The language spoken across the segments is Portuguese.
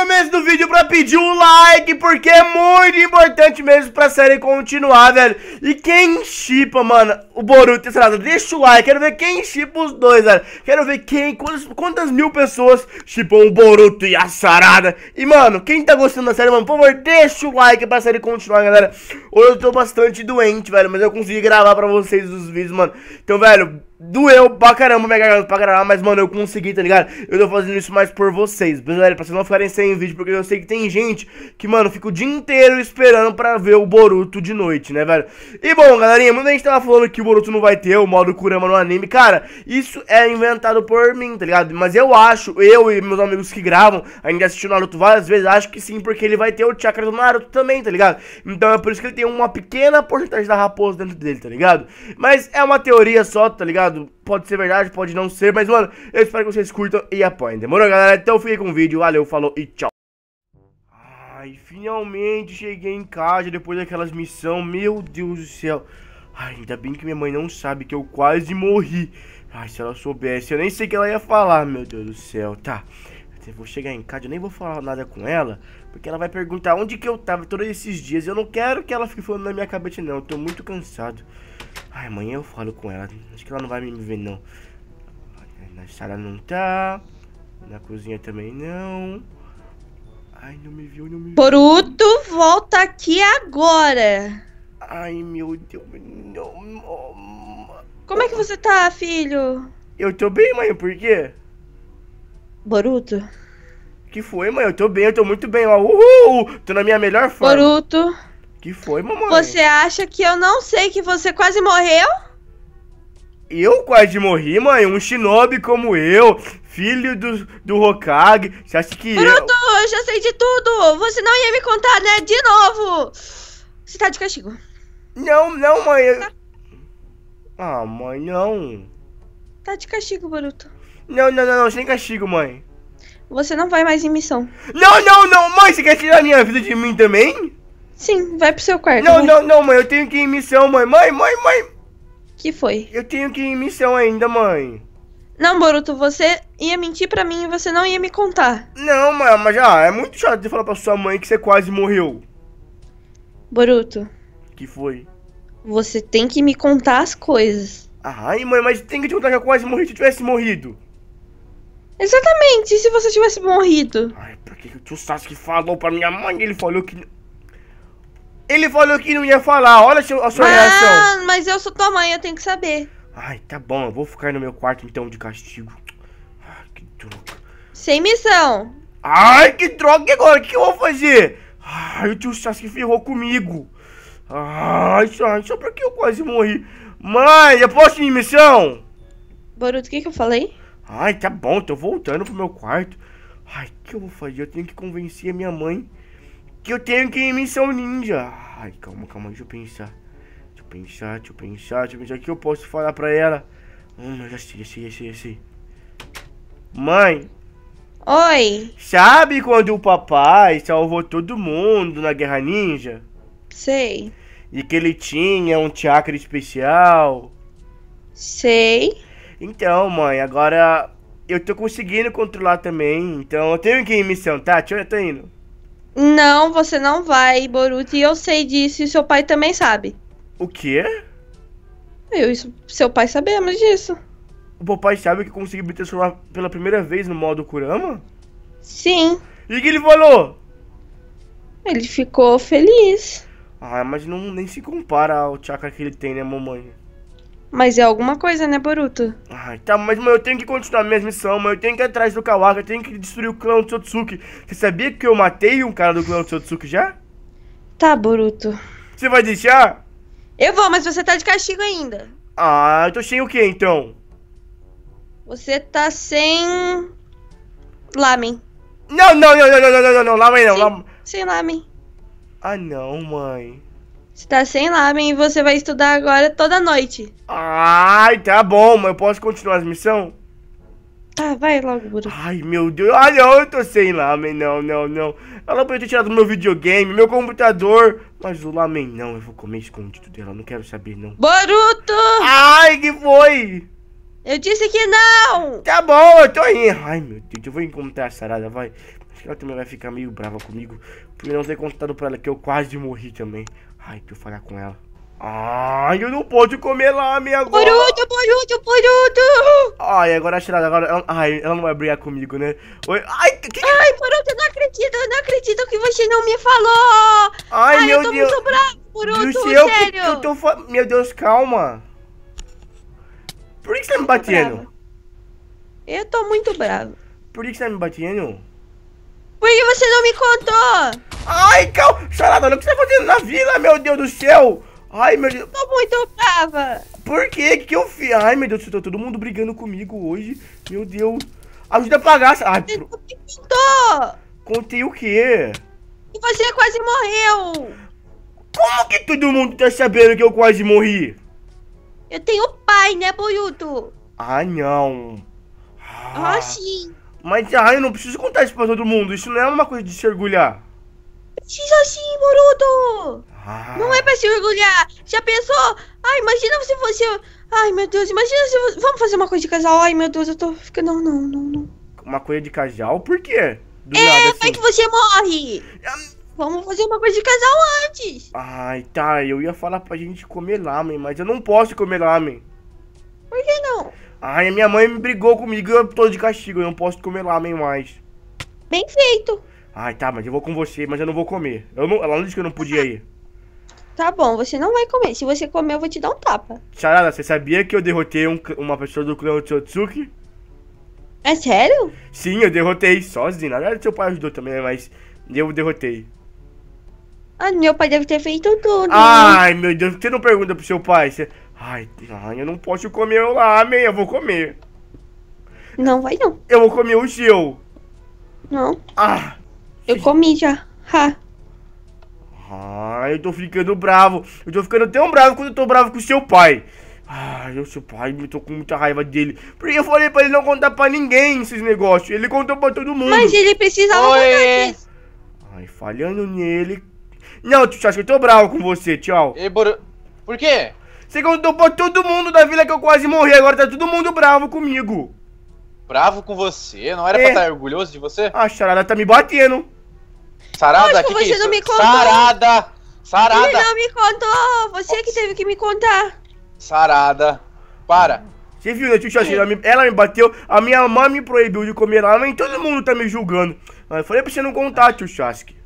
começo do vídeo pra pedir um like, porque é muito importante mesmo pra série continuar, velho. E quem chipa, mano, o Boruto e Sarada, deixa o like, quero ver quem chipa os dois, velho. Quero ver quem, quantas, quantas mil pessoas chipam o Boruto e a Sarada. E, mano, quem tá gostando da série, mano, por favor, deixa o like pra série continuar, galera. Hoje eu tô bastante doente, velho, mas eu consegui gravar pra vocês os vídeos, mano. Então, velho... Doeu pra caramba minha garganta pra gravar, mas, mano, eu consegui, tá ligado? Eu tô fazendo isso mais por vocês, beleza? Pra vocês não ficarem sem vídeo, porque eu sei que tem gente que, mano, fica o dia inteiro esperando pra ver o Boruto de noite, né, velho? E, bom, galerinha, muita gente tava falando que o Boruto não vai ter o modo Kurama no anime. Cara, isso é inventado por mim, tá ligado? Mas eu acho, eu e meus amigos que gravam, ainda assistiu Naruto várias vezes, acho que sim, porque ele vai ter o chakra do Naruto também, tá ligado? Então é por isso que ele tem uma pequena porcentagem da raposa dentro dele, tá ligado? Mas é uma teoria só, tá ligado? ligado? Pode ser verdade, pode não ser, mas, mano, eu espero que vocês curtam e apoiem. Demorou, galera? Então fiquei com o vídeo, valeu, falou e tchau. Ai, finalmente cheguei em casa depois daquelas missão, meu Deus do céu. Ai, ainda bem que minha mãe não sabe que eu quase morri. Ai, se ela soubesse, eu nem sei o que ela ia falar, meu Deus do céu. Tá, eu vou chegar em casa, eu nem vou falar nada com ela, porque ela vai perguntar onde que eu tava todos esses dias. Eu não quero que ela fique falando na minha cabeça, não. Eu tô muito cansado. Ai, amanhã eu falo com ela. Acho que ela não vai me ver, não. Na sala não tá. Na cozinha também não. Ai, não me viu, não me viu. Bruto, volta aqui agora. Ai, meu Deus. Não. Como é que você tá, filho? Eu tô bem, mãe. Por quê? Boruto. Que foi, mãe? Eu tô bem, eu tô muito bem. Ó. Uhul! Tô na minha melhor forma. Boruto. Que foi, mamãe? Você acha que eu não sei que você quase morreu? Eu quase morri, mãe. Um shinobi como eu, filho do, do Hokage. Você acha que. Bruto, eu... eu já sei de tudo! Você não ia me contar, né? De novo! Você tá de castigo. Não, não, mãe. Tá. Ah, mãe, não. Tá de castigo, Boruto. Não, não, não, não, sem castigo, mãe. Você não vai mais em missão. Não, não, não, mãe, você quer tirar minha vida de mim também? Sim, vai pro seu quarto. Não, né? não, não, mãe, eu tenho que ir em missão, mãe. Mãe, mãe, mãe. Que foi? Eu tenho que ir em missão ainda, mãe. Não, Boruto, você ia mentir para mim e você não ia me contar. Não, mãe, mas já é muito chato de falar pra sua mãe que você quase morreu. Boruto. Que foi? Você tem que me contar as coisas. Ai, mãe, mas tem que te contar que eu quase morri se eu tivesse morrido. Exatamente, e se você tivesse morrido? Ai, por que o tio Sasuke falou pra minha mãe? Ele falou que... Ele falou que não ia falar, olha a sua, reação. mas eu sou tua mãe, eu tenho que saber. Ai, tá bom, eu vou ficar no meu quarto então de castigo. Ai, que droga. Sem missão. Ai, que droga, e agora? O que eu vou fazer? Ai, o tio Sasuke ferrou comigo. Ai, só, só pra que eu quase morri. Mãe, eu posso ir em missão? Boruto, o que, que eu falei? Ai, tá bom, tô voltando pro meu quarto. Ai, o que eu vou fazer? Eu tenho que convencer a minha mãe que eu tenho que ir em missão ninja. Ai, calma, calma, deixa eu pensar. Deixa eu pensar, deixa eu pensar, deixa eu pensar. O que eu posso falar pra ela? Hum, já sei, já sei, já sei, já sei. Mãe. Oi. Sabe quando o papai salvou todo mundo na Guerra Ninja? Sei. E que ele tinha um chakra especial? Sei. Então, mãe, agora eu tô conseguindo controlar também. Então eu tenho que ir em missão, tá? eu tô indo. Não, você não vai, Boruto, e eu sei disso, e seu pai também sabe. O quê? Eu e seu pai sabemos disso. O papai sabe que conseguiu me transformar pela primeira vez no modo Kurama? Sim. E o que ele falou? Ele ficou feliz. Ah, mas não nem se compara ao chakra que ele tem, né, mamãe? Mas é alguma coisa, né, Boruto? Ai, tá, mas mãe, eu tenho que continuar minha missão, mãe. Eu tenho que ir atrás do Kawaka, eu tenho que destruir o clã do Tsotsuki. Você sabia que eu matei um cara do clã do Tsotsuki já? Tá, Boruto. Você vai deixar? Eu vou, mas você tá de castigo ainda. Ah, eu tô sem o que então? Você tá sem. Lamen. Não, não, não, não, não, não, não, não, não, não. não, não, sem lamen. Ah, não, mãe. Você tá sem lamen e você vai estudar agora toda noite. Ai, tá bom, mas eu posso continuar as missão? Tá, vai logo, Ai, meu Deus. Ai, não, eu tô sem lamen, não, não, não. Ela podia ter tirado meu videogame, meu computador. Mas o lamen não, eu vou comer escondido dela, não quero saber, não. Boruto! Ai, que foi? Eu disse que não! Tá bom, eu tô indo. Ai, meu Deus, eu vou encontrar a Sarada, vai. Ela também vai ficar meio brava comigo por não ter contado pra ela que eu quase morri também. Ai, que eu falhar com ela. Ai, eu não posso comer lame agora. Boruto, Boruto, Boruto. Ai, agora a é tirada, agora... ai, ela não vai brigar comigo, né? Oi, ai, que... Ai, Boruto, eu não acredito, eu não acredito que você não me falou. Ai, ai meu eu tô Deus. muito bravo, Boruto, sério. Que, eu tô Meu Deus, calma. Por que você tá me batendo? Eu tô muito bravo. Por que você tá me batendo? Por que você não me contou? Ai, calma. Charadona, o que você tá fazendo na vila, meu Deus do céu? Ai, meu Deus. Tô muito brava. Por quê? O que, que eu fiz? Ai, meu Deus, tá todo mundo brigando comigo hoje. Meu Deus. Ajuda a pagar. Ai, você pro... me contou. Contei o quê? Que você quase morreu. Como que todo mundo tá sabendo que eu quase morri? Eu tenho pai, né, boiuto? Ah, não. Ah, ah sim. Mas ai, não preciso contar isso pra todo mundo. Isso não é uma coisa de se orgulhar. preciso sim, Boruto! Ah. Não é pra se orgulhar! Já pensou? Ai, imagina se você. Ai, meu Deus, imagina se você. Vamos fazer uma coisa de casal. Ai, meu Deus, eu tô ficando. Não, não, não, não. Uma coisa de casal? Por quê? Do é, nada, assim. vai que você morre! Ah. Vamos fazer uma coisa de casal antes! Ai, tá, eu ia falar pra gente comer lamen, mas eu não posso comer lamen. Por que não? Ai, minha mãe me brigou comigo, eu tô de castigo, eu não posso comer lamen mais. Bem feito. Ai, tá, mas eu vou com você, mas eu não vou comer. Eu não, ela não disse que eu não podia ir. Tá bom, você não vai comer. Se você comer, eu vou te dar um tapa. Charada, você sabia que eu derrotei um, uma pessoa do clã Otsutsuki? É sério? Sim, eu derrotei sozinho. Na verdade, seu pai ajudou também, né, mas eu derrotei. Ah, meu pai deve ter feito tudo. Ai, meu Deus, por que você não pergunta pro seu pai? Você, Ai, eu não posso comer o lamen, eu vou comer. Não vai não. Eu vou comer o seu. Não. Ah. Eu comi já. Ha. Ah, eu tô ficando bravo. Eu tô ficando tão bravo quando eu tô bravo com o seu pai. Ah, o seu pai, eu tô com muita raiva dele. Porque eu falei pra ele não contar pra ninguém esses negócios. Ele contou pra todo mundo. Mas ele precisa. Oi. Ai, falhando nele. Não, tu acha que eu tô bravo com você, tchau. E por... por quê? Você contou pra todo mundo da vila que eu quase morri, agora tá todo mundo bravo comigo. Bravo com você? Não era é. pra tá estar orgulhoso de você? A charada tá me batendo. Sarada, Lógico, que você que é isso? não me contou. Sarada! Sarada! Ele não me contou! Você Nossa. que teve que me contar. Sarada, para. Você viu, né, tio ela ela me bateu, a minha mãe me proibiu de comer ramen, todo mundo tá me julgando. Eu falei pra você não contar, tio Chasque.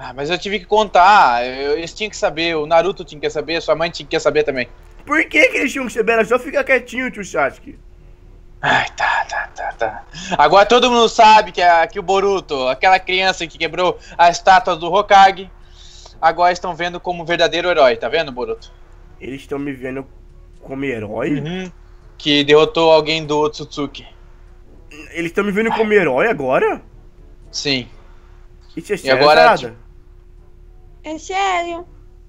Ah, mas eu tive que contar. Eu, eles tinham que saber, o Naruto tinha que saber, sua mãe tinha que saber também. Por que, que eles tinham que saber? Era só ficar quietinho, tio Sasuke. Ai, tá, tá, tá, tá. Agora todo mundo sabe que, a, que o Boruto, aquela criança que quebrou a estátua do Hokage, agora estão vendo como verdadeiro herói, tá vendo, Boruto? Eles estão me vendo como herói? Uhum. Que derrotou alguém do Tsutsuki. Eles estão me vendo como herói agora? Sim. Isso é e agora, tipo, é sério.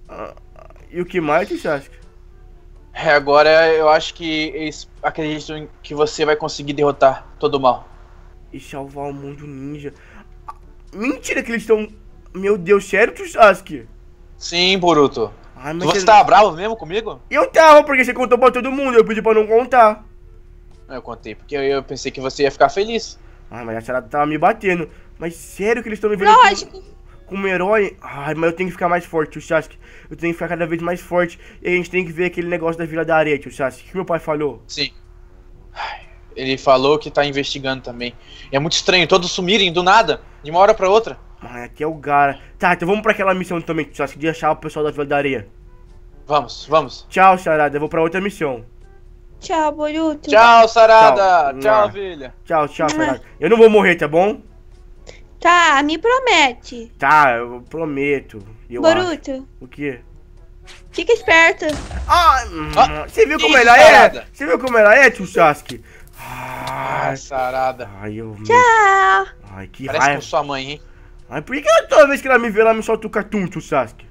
Ah, e o que mais que É, agora eu acho que eles acreditam que você vai conseguir derrotar todo o mal. E salvar o mundo ninja. Ah, mentira que eles estão. Meu Deus, sério, Sasuke? Sim, Boruto. Ai, você tá bravo mesmo comigo? Eu tava, porque você contou pra todo mundo, eu pedi pra não contar. Eu contei porque eu pensei que você ia ficar feliz. Ah, mas a senhora tava me batendo. Mas sério que eles estão me vendo. Lógico. Assim? como herói, ai, mas eu tenho que ficar mais forte, o Sasuke. Eu tenho que ficar cada vez mais forte. E a gente tem que ver aquele negócio da Vila da Areia, o Sasuke. Que meu pai falou. Sim. Ele falou que tá investigando também. E é muito estranho, todos sumirem do nada, de uma hora pra outra. Mano, aqui é o Gara. Tá, então vamos pra aquela missão também, o Sasuke, de achar o pessoal da Vila da Areia. Vamos, vamos. Tchau, sarada, Eu vou pra outra missão. Tchau, Boruto. Tchau, Sarada. Tchau, tchau, tchau, filha. Tchau, tchau, Sarada. Eu não vou morrer, tá bom? Tá, me promete. Tá, eu prometo. Eu Boruto. Acho. O quê? Fica esperto. Ah, ah hum, você viu como ela é? Você viu como ela é, tio Sasuke? Ah, Ai, sarada. Ai, eu... Tchau. Ai, que Parece raiva. com sua mãe, hein? Ai, por que ela, toda vez que ela me vê, ela me solta o catum, tio Sasuke?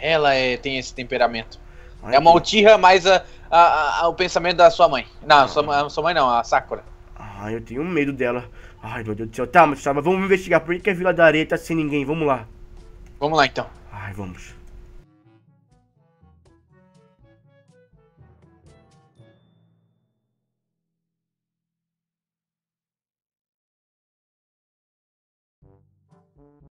Ela é, tem esse temperamento. Ai, é uma Uchiha mais a, a, a, o pensamento da sua mãe. Não, sua, sua mãe não, a Sakura. Ai, eu tenho medo dela. Ai, meu Deus do céu. Tá, mas tá, vamos investigar. Por que a é Vila da Areia tá sem ninguém? Vamos lá. Vamos lá, então. Ai, vamos.